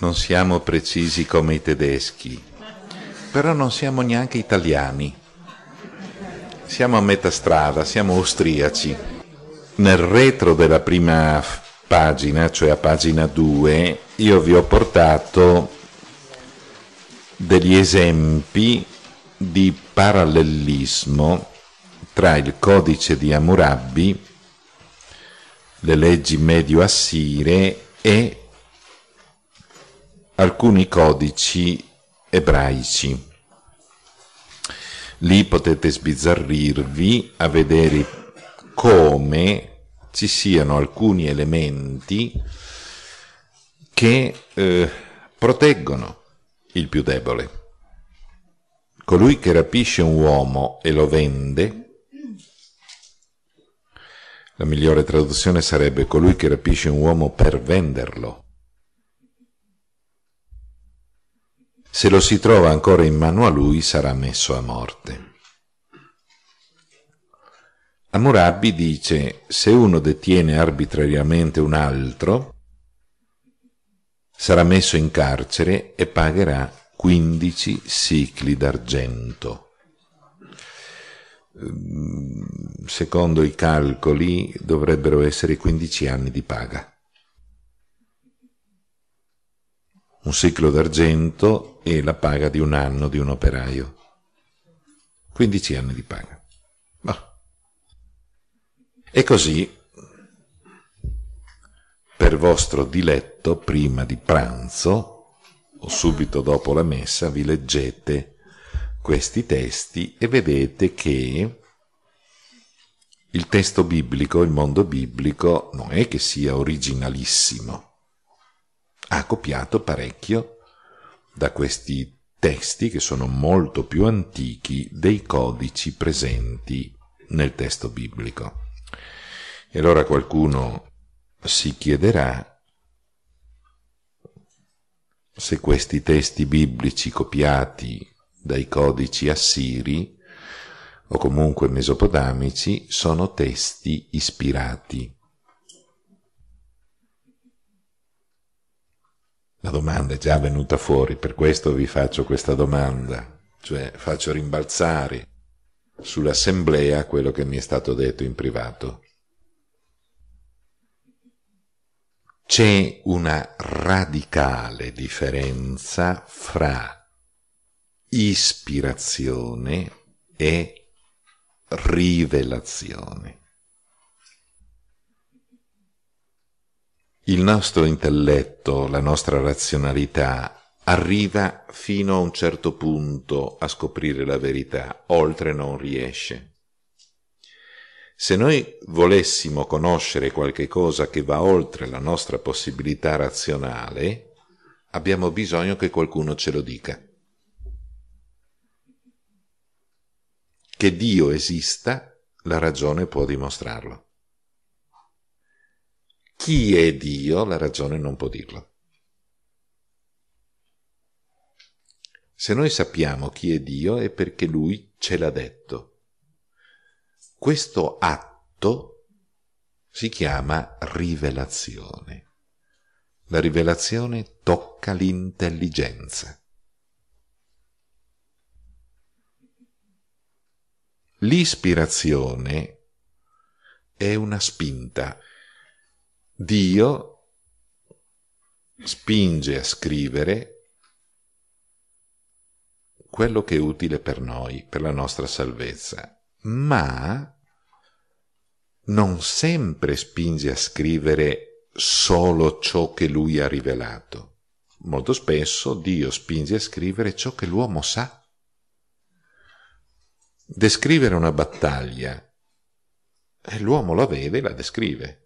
non siamo precisi come i tedeschi, però non siamo neanche italiani. Siamo a metà strada, siamo austriaci. Nel retro della prima pagina, cioè a pagina 2, io vi ho portato degli esempi di parallelismo tra il codice di Hammurabi, le leggi medio-assire e alcuni codici ebraici. Lì potete sbizzarrirvi a vedere come ci siano alcuni elementi che eh, proteggono il più debole. Colui che rapisce un uomo e lo vende, la migliore traduzione sarebbe colui che rapisce un uomo per venderlo Se lo si trova ancora in mano a lui sarà messo a morte. Amurabi dice, se uno detiene arbitrariamente un altro, sarà messo in carcere e pagherà 15 sicli d'argento. Ehm, secondo i calcoli dovrebbero essere 15 anni di paga. Un ciclo d'argento e la paga di un anno di un operaio. 15 anni di paga. Oh. E così, per vostro diletto, prima di pranzo o subito dopo la messa, vi leggete questi testi e vedete che il testo biblico, il mondo biblico, non è che sia originalissimo, ha copiato parecchio da questi testi che sono molto più antichi dei codici presenti nel testo biblico. E allora qualcuno si chiederà se questi testi biblici copiati dai codici assiri o comunque mesopotamici sono testi ispirati. La domanda è già venuta fuori, per questo vi faccio questa domanda, cioè faccio rimbalzare sull'assemblea quello che mi è stato detto in privato. C'è una radicale differenza fra ispirazione e rivelazione. il nostro intelletto, la nostra razionalità arriva fino a un certo punto a scoprire la verità, oltre non riesce. Se noi volessimo conoscere qualche cosa che va oltre la nostra possibilità razionale, abbiamo bisogno che qualcuno ce lo dica. Che Dio esista, la ragione può dimostrarlo chi è Dio, la ragione non può dirlo. Se noi sappiamo chi è Dio è perché Lui ce l'ha detto. Questo atto si chiama rivelazione. La rivelazione tocca l'intelligenza. L'ispirazione è una spinta Dio spinge a scrivere quello che è utile per noi, per la nostra salvezza, ma non sempre spinge a scrivere solo ciò che lui ha rivelato. Molto spesso Dio spinge a scrivere ciò che l'uomo sa. Descrivere una battaglia, eh, l'uomo la vede e la descrive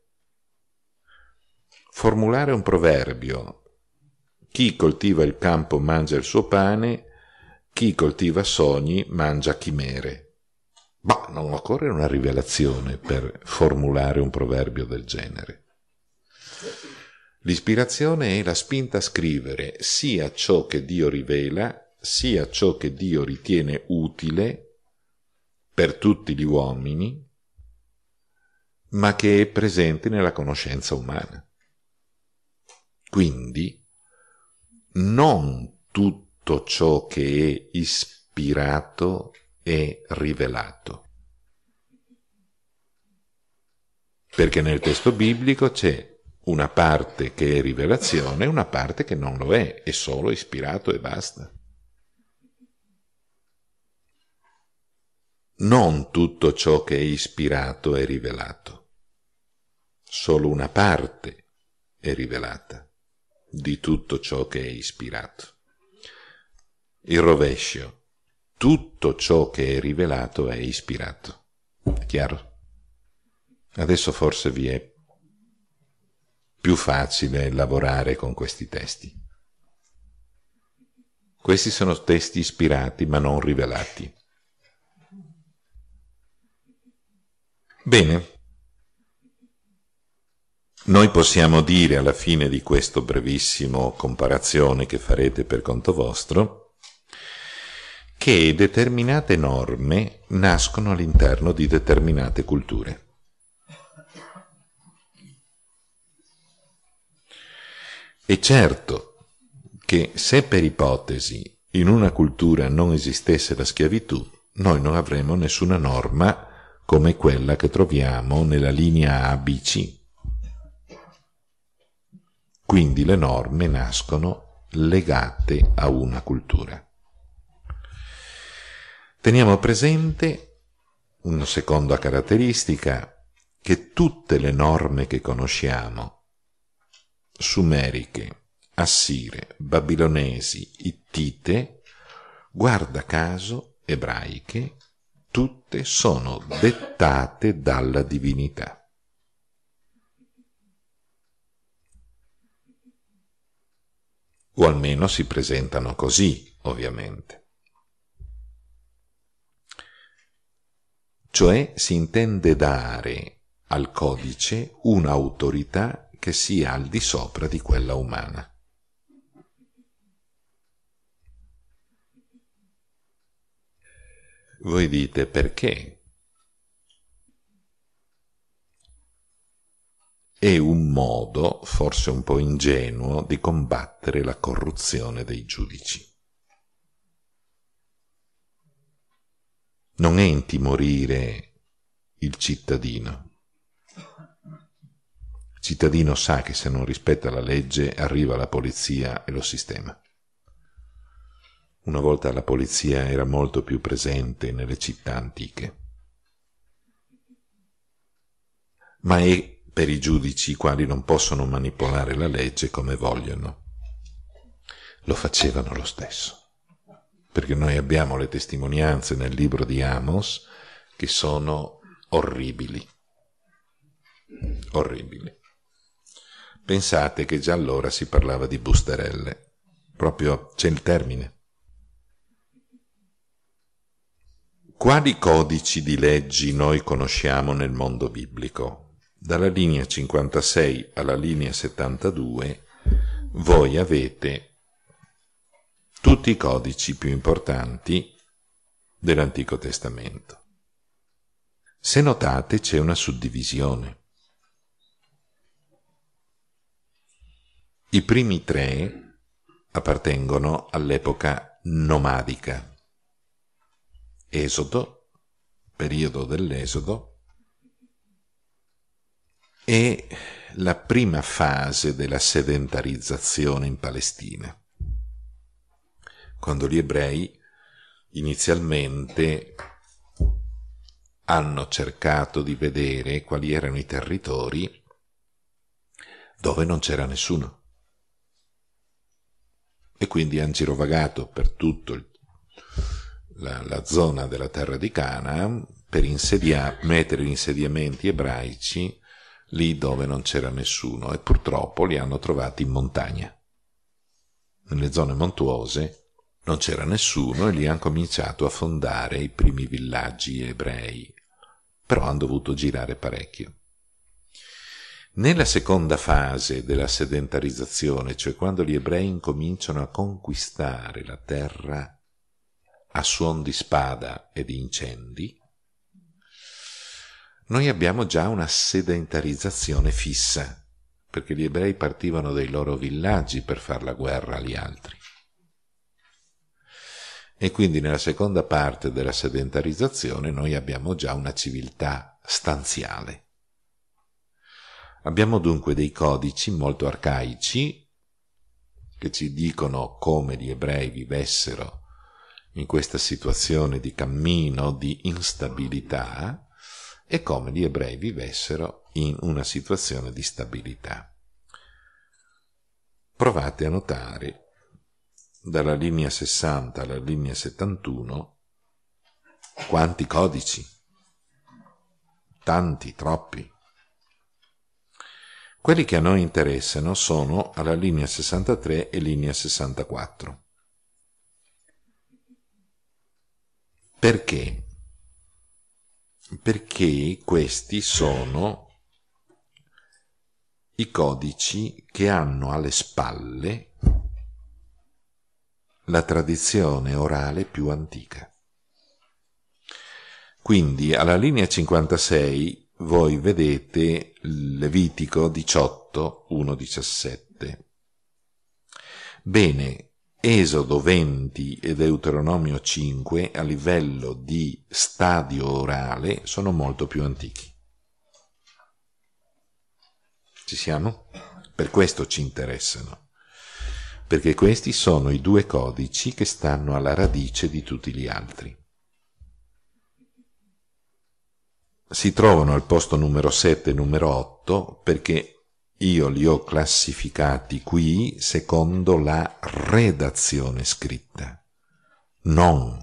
formulare un proverbio. Chi coltiva il campo mangia il suo pane, chi coltiva sogni mangia chimere. Ma non occorre una rivelazione per formulare un proverbio del genere. L'ispirazione è la spinta a scrivere sia ciò che Dio rivela, sia ciò che Dio ritiene utile per tutti gli uomini, ma che è presente nella conoscenza umana. Quindi non tutto ciò che è ispirato è rivelato. Perché nel testo biblico c'è una parte che è rivelazione e una parte che non lo è, è solo ispirato e basta. Non tutto ciò che è ispirato è rivelato, solo una parte è rivelata di tutto ciò che è ispirato. Il rovescio, tutto ciò che è rivelato è ispirato. È chiaro? Adesso forse vi è più facile lavorare con questi testi. Questi sono testi ispirati ma non rivelati. Bene, noi possiamo dire alla fine di questo brevissimo comparazione che farete per conto vostro che determinate norme nascono all'interno di determinate culture. E certo che se per ipotesi in una cultura non esistesse la schiavitù, noi non avremmo nessuna norma come quella che troviamo nella linea ABC quindi le norme nascono legate a una cultura. Teniamo presente, una seconda caratteristica, che tutte le norme che conosciamo, sumeriche, assire, babilonesi, ittite, guarda caso, ebraiche, tutte sono dettate dalla divinità. o almeno si presentano così, ovviamente. Cioè si intende dare al codice un'autorità che sia al di sopra di quella umana. Voi dite perché è un modo, forse un po' ingenuo, di combattere la corruzione dei giudici. Non è intimorire il cittadino. Il cittadino sa che se non rispetta la legge arriva la polizia e lo sistema. Una volta la polizia era molto più presente nelle città antiche. Ma è per i giudici i quali non possono manipolare la legge come vogliono. Lo facevano lo stesso, perché noi abbiamo le testimonianze nel libro di Amos che sono orribili, orribili. Pensate che già allora si parlava di busterelle, proprio c'è il termine. Quali codici di leggi noi conosciamo nel mondo biblico? dalla linea 56 alla linea 72 voi avete tutti i codici più importanti dell'Antico Testamento. Se notate c'è una suddivisione. I primi tre appartengono all'epoca nomadica. Esodo, periodo dell'Esodo, è la prima fase della sedentarizzazione in Palestina, quando gli ebrei inizialmente hanno cercato di vedere quali erano i territori dove non c'era nessuno. E quindi hanno girovagato per tutta la, la, zona della terra di Canaan per insedia- mettere insediamenti ebraici lì dove non c'era nessuno e purtroppo li hanno trovati in montagna. Nelle zone montuose non c'era nessuno e lì hanno cominciato a fondare i primi villaggi ebrei, però hanno dovuto girare parecchio. Nella seconda fase della sedentarizzazione, cioè quando gli ebrei incominciano a conquistare la terra a suon di spada e di incendi, noi abbiamo già una sedentarizzazione fissa, perché gli ebrei partivano dai loro villaggi per fare la guerra agli altri. E quindi nella seconda parte della sedentarizzazione noi abbiamo già una civiltà stanziale. Abbiamo dunque dei codici molto arcaici che ci dicono come gli ebrei vivessero in questa situazione di cammino, di instabilità, e come gli ebrei vivessero in una situazione di stabilità. Provate a notare dalla linea 60 alla linea 71 quanti codici, tanti, troppi. Quelli che a noi interessano sono alla linea 63 e linea 64. Perché? perché questi sono i codici che hanno alle spalle la tradizione orale più antica. Quindi alla linea 56 voi vedete Levitico 18, 1, 17. Bene, Esodo 20 e Deuteronomio 5 a livello di stadio orale sono molto più antichi. Ci siamo? Per questo ci interessano, perché questi sono i due codici che stanno alla radice di tutti gli altri. Si trovano al posto numero 7 e numero 8 perché io li ho classificati qui secondo la redazione scritta, non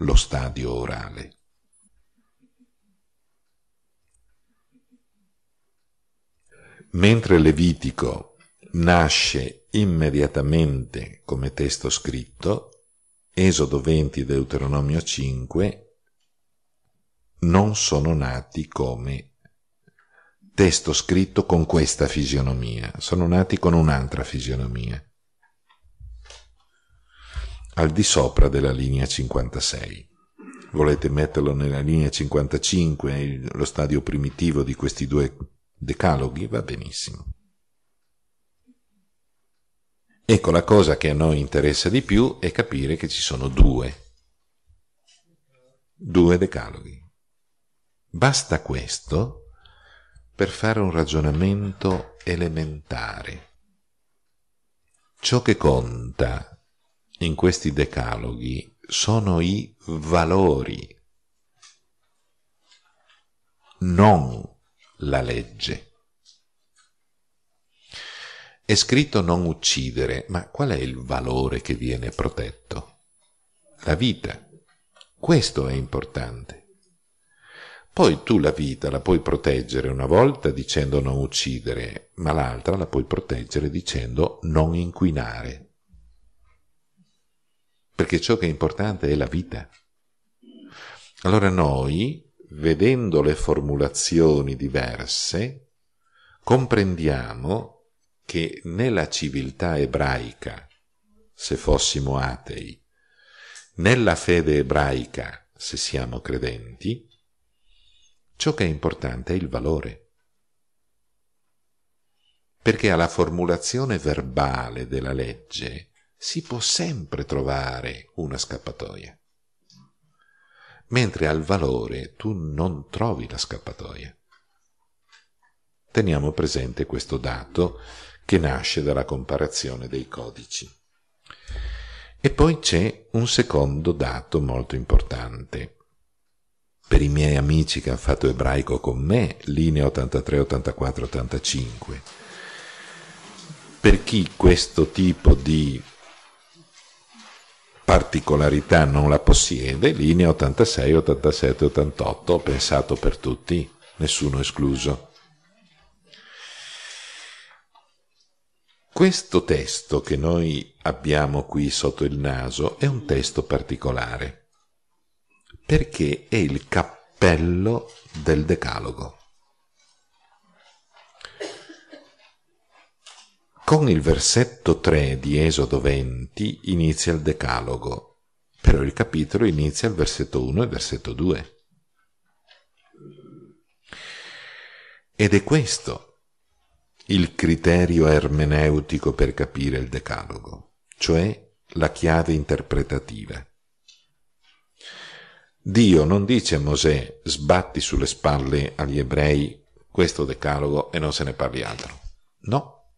lo stadio orale. Mentre Levitico nasce immediatamente come testo scritto, Esodo 20 Deuteronomio 5 non sono nati come testo scritto con questa fisionomia, sono nati con un'altra fisionomia, al di sopra della linea 56. Volete metterlo nella linea 55, lo stadio primitivo di questi due decaloghi? Va benissimo. Ecco, la cosa che a noi interessa di più è capire che ci sono due, due decaloghi. Basta questo per fare un ragionamento elementare. Ciò che conta in questi decaloghi sono i valori, non la legge. È scritto non uccidere, ma qual è il valore che viene protetto? La vita. Questo è importante. Poi tu la vita la puoi proteggere una volta dicendo non uccidere, ma l'altra la puoi proteggere dicendo non inquinare. Perché ciò che è importante è la vita. Allora noi, vedendo le formulazioni diverse, comprendiamo che nella civiltà ebraica, se fossimo atei, nella fede ebraica, se siamo credenti, Ciò che è importante è il valore. Perché alla formulazione verbale della legge si può sempre trovare una scappatoia, mentre al valore tu non trovi la scappatoia. Teniamo presente questo dato che nasce dalla comparazione dei codici. E poi c'è un secondo dato molto importante per i miei amici che hanno fatto ebraico con me, linee 83, 84, 85. Per chi questo tipo di particolarità non la possiede, linee 86, 87, 88, ho pensato per tutti, nessuno escluso. Questo testo che noi abbiamo qui sotto il naso è un testo particolare perché è il cappello del Decalogo. Con il versetto 3 di Esodo 20 inizia il Decalogo, però il capitolo inizia al versetto 1 e versetto 2. Ed è questo il criterio ermeneutico per capire il Decalogo, cioè la chiave interpretativa. Dio non dice a Mosè sbatti sulle spalle agli ebrei questo decalogo e non se ne parli altro. No,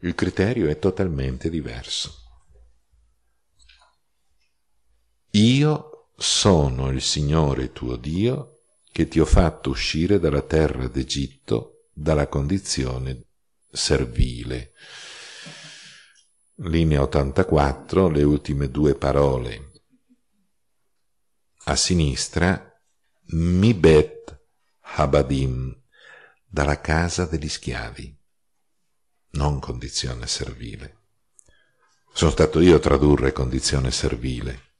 il criterio è totalmente diverso. Io sono il Signore tuo Dio che ti ho fatto uscire dalla terra d'Egitto, dalla condizione servile. Linea 84, le ultime due parole a sinistra Mibet Habadim, dalla casa degli schiavi, non condizione servile. Sono stato io a tradurre condizione servile,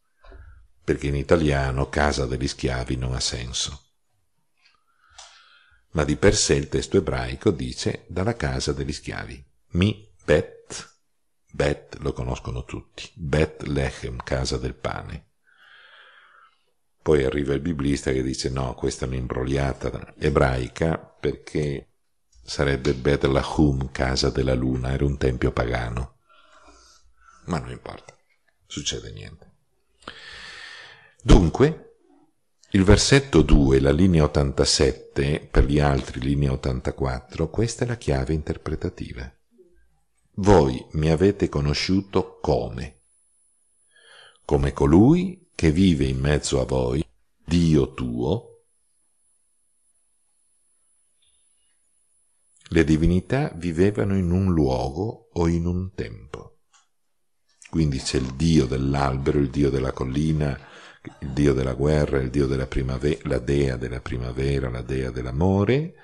perché in italiano casa degli schiavi non ha senso. Ma di per sé il testo ebraico dice dalla casa degli schiavi. Mi bet, bet lo conoscono tutti, bet lechem, casa del pane. Poi arriva il biblista che dice no, questa è un'imbrogliata ebraica perché sarebbe Bet casa della luna, era un tempio pagano. Ma non importa, succede niente. Dunque, il versetto 2, la linea 87, per gli altri linea 84, questa è la chiave interpretativa. Voi mi avete conosciuto come? Come colui che vive in mezzo a voi, Dio tuo, le divinità vivevano in un luogo o in un tempo. Quindi c'è il Dio dell'albero, il Dio della collina, il Dio della guerra, il Dio della primavera, la Dea della primavera, la Dea dell'amore,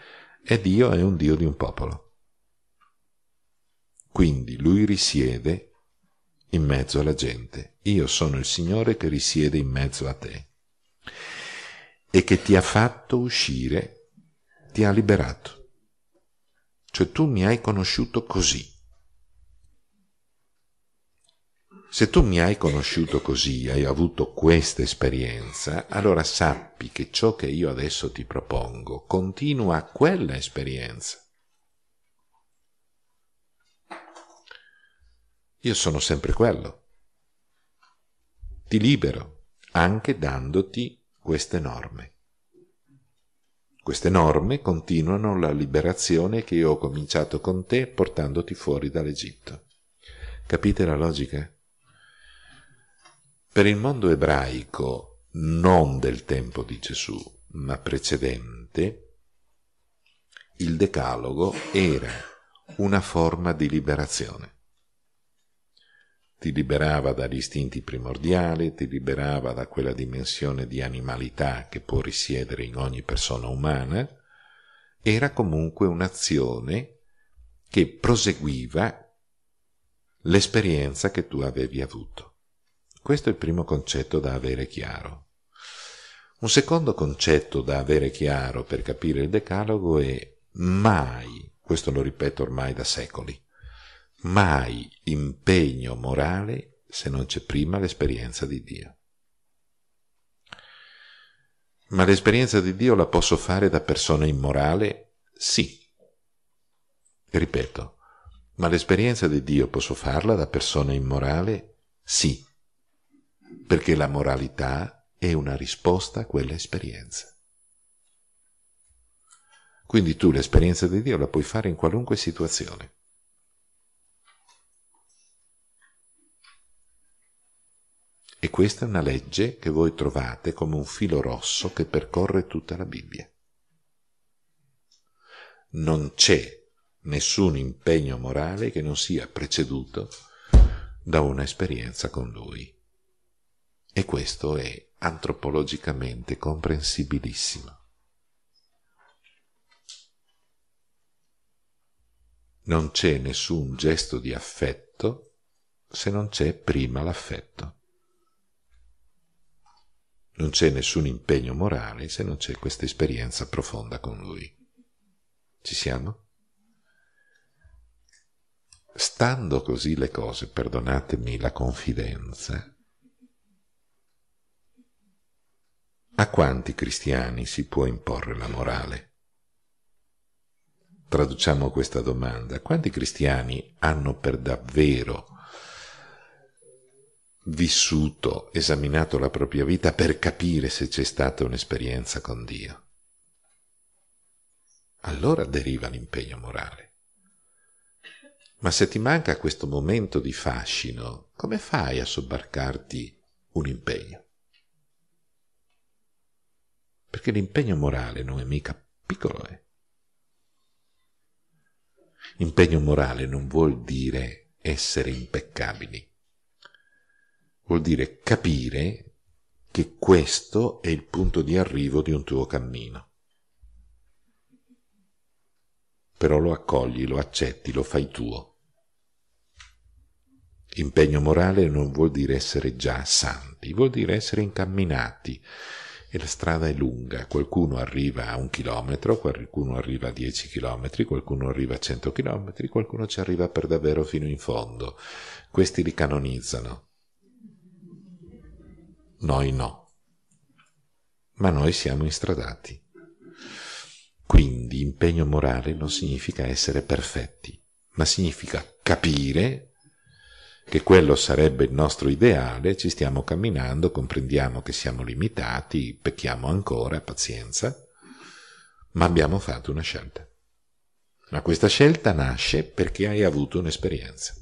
e Dio è un Dio di un popolo. Quindi lui risiede in mezzo alla gente. Io sono il Signore che risiede in mezzo a te e che ti ha fatto uscire, ti ha liberato. Cioè tu mi hai conosciuto così. Se tu mi hai conosciuto così, hai avuto questa esperienza, allora sappi che ciò che io adesso ti propongo continua quella esperienza. Io sono sempre quello. Ti libero anche dandoti queste norme. Queste norme continuano la liberazione che io ho cominciato con te portandoti fuori dall'Egitto. Capite la logica? Per il mondo ebraico, non del tempo di Gesù, ma precedente, il Decalogo era una forma di liberazione ti liberava dagli istinti primordiali, ti liberava da quella dimensione di animalità che può risiedere in ogni persona umana, era comunque un'azione che proseguiva l'esperienza che tu avevi avuto. Questo è il primo concetto da avere chiaro. Un secondo concetto da avere chiaro per capire il decalogo è mai, questo lo ripeto ormai da secoli, mai impegno morale se non c'è prima l'esperienza di Dio. Ma l'esperienza di Dio la posso fare da persona immorale? Sì. Ripeto, ma l'esperienza di Dio posso farla da persona immorale? Sì, perché la moralità è una risposta a quella esperienza. Quindi tu l'esperienza di Dio la puoi fare in qualunque situazione. E questa è una legge che voi trovate come un filo rosso che percorre tutta la Bibbia. Non c'è nessun impegno morale che non sia preceduto da un'esperienza con lui. E questo è antropologicamente comprensibilissimo. Non c'è nessun gesto di affetto se non c'è prima l'affetto. Non c'è nessun impegno morale se non c'è questa esperienza profonda con lui. Ci siamo? Stando così le cose, perdonatemi la confidenza, a quanti cristiani si può imporre la morale? Traduciamo questa domanda. Quanti cristiani hanno per davvero vissuto, esaminato la propria vita per capire se c'è stata un'esperienza con Dio. Allora deriva l'impegno morale. Ma se ti manca questo momento di fascino, come fai a sobbarcarti un impegno? Perché l'impegno morale non è mica piccolo, eh? Impegno morale non vuol dire essere impeccabili vuol dire capire che questo è il punto di arrivo di un tuo cammino. Però lo accogli, lo accetti, lo fai tuo. Impegno morale non vuol dire essere già santi, vuol dire essere incamminati. E la strada è lunga, qualcuno arriva a un chilometro, qualcuno arriva a dieci chilometri, qualcuno arriva a cento chilometri, qualcuno ci arriva per davvero fino in fondo. Questi li canonizzano, noi no. Ma noi siamo instradati. Quindi impegno morale non significa essere perfetti, ma significa capire che quello sarebbe il nostro ideale, ci stiamo camminando, comprendiamo che siamo limitati, pecchiamo ancora, pazienza, ma abbiamo fatto una scelta. Ma questa scelta nasce perché hai avuto un'esperienza.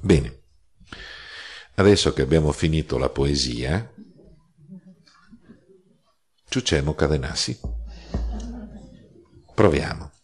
Bene. Adesso che abbiamo finito la poesia, ciucemo cadenassi. Proviamo.